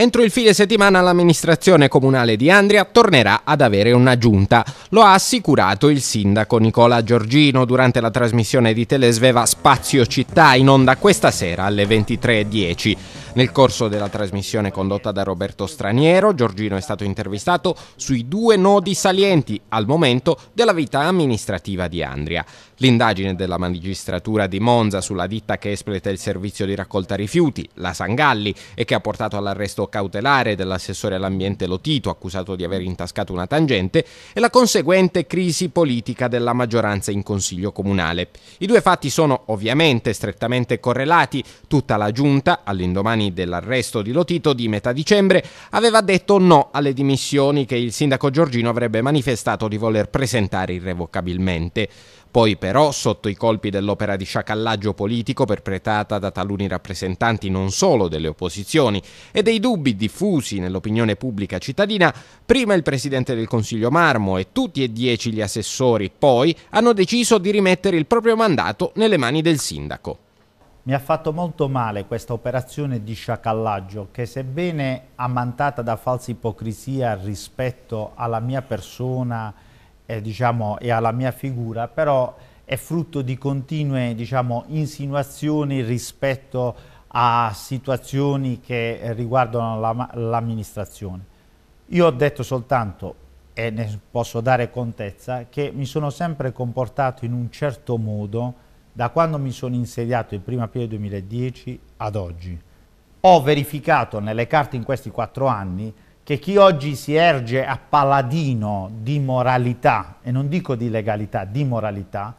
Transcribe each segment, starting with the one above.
Entro il fine settimana l'amministrazione comunale di Andria tornerà ad avere una giunta. Lo ha assicurato il sindaco Nicola Giorgino durante la trasmissione di Telesveva Spazio Città in onda questa sera alle 23.10. Nel corso della trasmissione condotta da Roberto Straniero, Giorgino è stato intervistato sui due nodi salienti al momento della vita amministrativa di Andria. L'indagine della magistratura di Monza sulla ditta che espleta il servizio di raccolta rifiuti, la Sangalli, e che ha portato all'arresto cautelare dell'assessore all'ambiente Lotito, accusato di aver intascato una tangente, e la conseguente crisi politica della maggioranza in Consiglio Comunale. I due fatti sono ovviamente strettamente correlati, tutta la giunta, all'indomani domani dell'arresto di Lotito di metà dicembre, aveva detto no alle dimissioni che il sindaco Giorgino avrebbe manifestato di voler presentare irrevocabilmente. Poi però, sotto i colpi dell'opera di sciacallaggio politico perpetrata da taluni rappresentanti non solo delle opposizioni e dei dubbi diffusi nell'opinione pubblica cittadina, prima il presidente del Consiglio Marmo e tutti e dieci gli assessori poi hanno deciso di rimettere il proprio mandato nelle mani del sindaco. Mi ha fatto molto male questa operazione di sciacallaggio che sebbene ammantata da falsa ipocrisia rispetto alla mia persona eh, diciamo, e alla mia figura, però è frutto di continue diciamo, insinuazioni rispetto a situazioni che riguardano l'amministrazione. La, Io ho detto soltanto, e ne posso dare contezza, che mi sono sempre comportato in un certo modo da quando mi sono insediato il 1 aprile 2010 ad oggi. Ho verificato nelle carte in questi quattro anni che chi oggi si erge a paladino di moralità, e non dico di legalità, di moralità,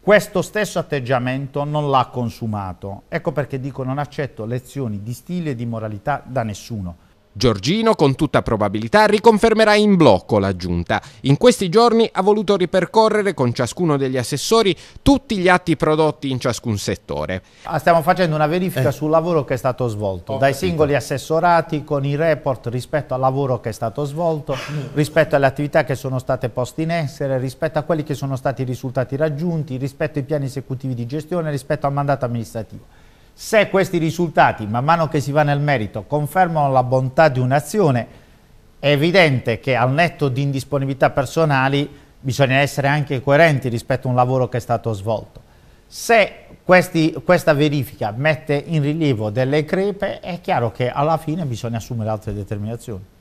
questo stesso atteggiamento non l'ha consumato. Ecco perché dico non accetto lezioni di stile e di moralità da nessuno. Giorgino con tutta probabilità riconfermerà in blocco la giunta. In questi giorni ha voluto ripercorrere con ciascuno degli assessori tutti gli atti prodotti in ciascun settore. Ah, stiamo facendo una verifica eh. sul lavoro che è stato svolto, oh, dai capito. singoli assessorati con i report rispetto al lavoro che è stato svolto, rispetto alle attività che sono state poste in essere, rispetto a quelli che sono stati i risultati raggiunti, rispetto ai piani esecutivi di gestione, rispetto al mandato amministrativo. Se questi risultati, man mano che si va nel merito, confermano la bontà di un'azione, è evidente che al netto di indisponibilità personali bisogna essere anche coerenti rispetto a un lavoro che è stato svolto. Se questi, questa verifica mette in rilievo delle crepe, è chiaro che alla fine bisogna assumere altre determinazioni.